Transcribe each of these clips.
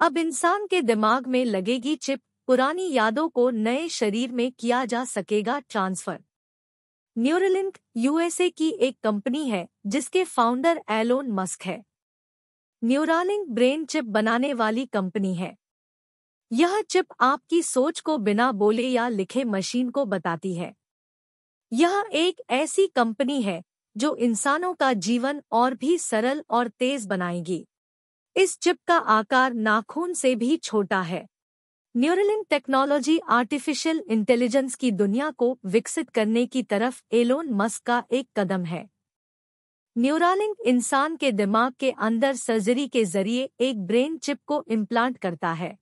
अब इंसान के दिमाग में लगेगी चिप पुरानी यादों को नए शरीर में किया जा सकेगा ट्रांसफर न्यूरोलिंक यूएसए की एक कंपनी है जिसके फाउंडर एलोन मस्क है न्यूरालिंक ब्रेन चिप बनाने वाली कंपनी है यह चिप आपकी सोच को बिना बोले या लिखे मशीन को बताती है यह एक ऐसी कंपनी है जो इंसानों का जीवन और भी सरल और तेज बनाएगी इस चिप का आकार नाखून से भी छोटा है न्यूरलिन टेक्नोलॉजी आर्टिफिशियल इंटेलिजेंस की दुनिया को विकसित करने की तरफ एलोन मस्क का एक कदम है न्यूरालिंग इंसान के दिमाग के अंदर सर्जरी के जरिए एक ब्रेन चिप को इम्प्लांट करता है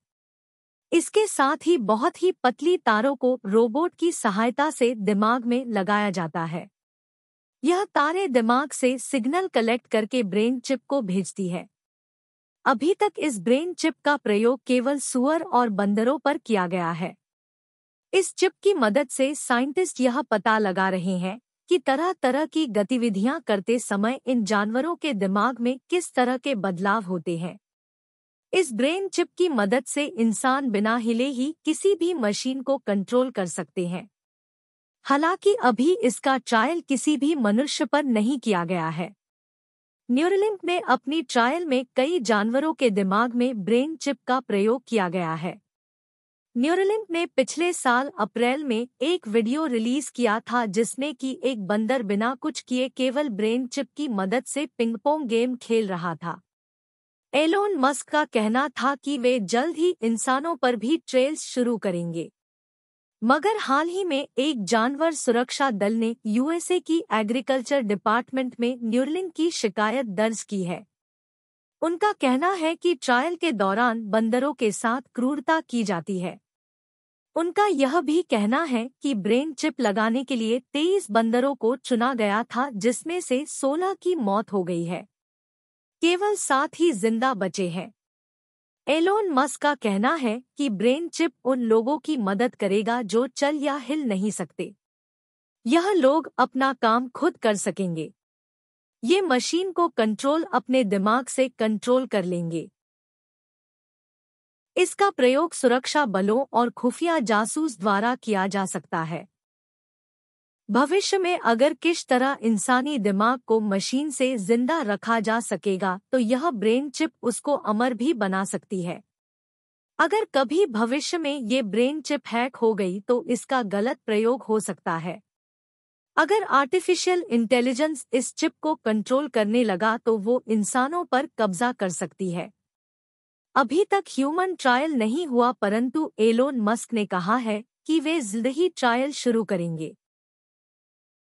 इसके साथ ही बहुत ही पतली तारों को रोबोट की सहायता से दिमाग में लगाया जाता है यह तारे दिमाग से सिग्नल कलेक्ट करके ब्रेन चिप को भेजती है अभी तक इस ब्रेन चिप का प्रयोग केवल सुअर और बंदरों पर किया गया है इस चिप की मदद से साइंटिस्ट यह पता लगा रहे हैं कि तरह तरह की गतिविधियां करते समय इन जानवरों के दिमाग में किस तरह के बदलाव होते हैं इस ब्रेन चिप की मदद से इंसान बिना हिले ही किसी भी मशीन को कंट्रोल कर सकते हैं हालांकि अभी इसका ट्रायल किसी भी मनुष्य पर नहीं किया गया है न्यूरोलिंक में अपनी ट्रायल में कई जानवरों के दिमाग में ब्रेन चिप का प्रयोग किया गया है न्यूरोलिंक ने पिछले साल अप्रैल में एक वीडियो रिलीज किया था जिसमें कि एक बंदर बिना कुछ किए केवल ब्रेन चिप की मदद से पिंगपोंग गेम खेल रहा था एलोन मस्क का कहना था कि वे जल्द ही इंसानों पर भी ट्रेल्स शुरू करेंगे मगर हाल ही में एक जानवर सुरक्षा दल ने यूएसए की एग्रीकल्चर डिपार्टमेंट में न्यूरलिंग की शिकायत दर्ज की है उनका कहना है कि ट्रायल के दौरान बंदरों के साथ क्रूरता की जाती है उनका यह भी कहना है कि ब्रेन चिप लगाने के लिए तेईस बंदरों को चुना गया था जिसमें से सोलह की मौत हो गई है केवल सात ही जिंदा बचे हैं एलोन मस्क का कहना है कि ब्रेन चिप उन लोगों की मदद करेगा जो चल या हिल नहीं सकते यह लोग अपना काम खुद कर सकेंगे ये मशीन को कंट्रोल अपने दिमाग से कंट्रोल कर लेंगे इसका प्रयोग सुरक्षा बलों और खुफिया जासूस द्वारा किया जा सकता है भविष्य में अगर किस तरह इंसानी दिमाग को मशीन से जिंदा रखा जा सकेगा तो यह ब्रेन चिप उसको अमर भी बना सकती है अगर कभी भविष्य में ये ब्रेन चिप हैक हो गई तो इसका गलत प्रयोग हो सकता है अगर आर्टिफिशियल इंटेलिजेंस इस चिप को कंट्रोल करने लगा तो वो इंसानों पर कब्जा कर सकती है अभी तक ह्यूमन ट्रायल नहीं हुआ परंतु एलोन मस्क ने कहा है कि वे जल्द ही ट्रायल शुरू करेंगे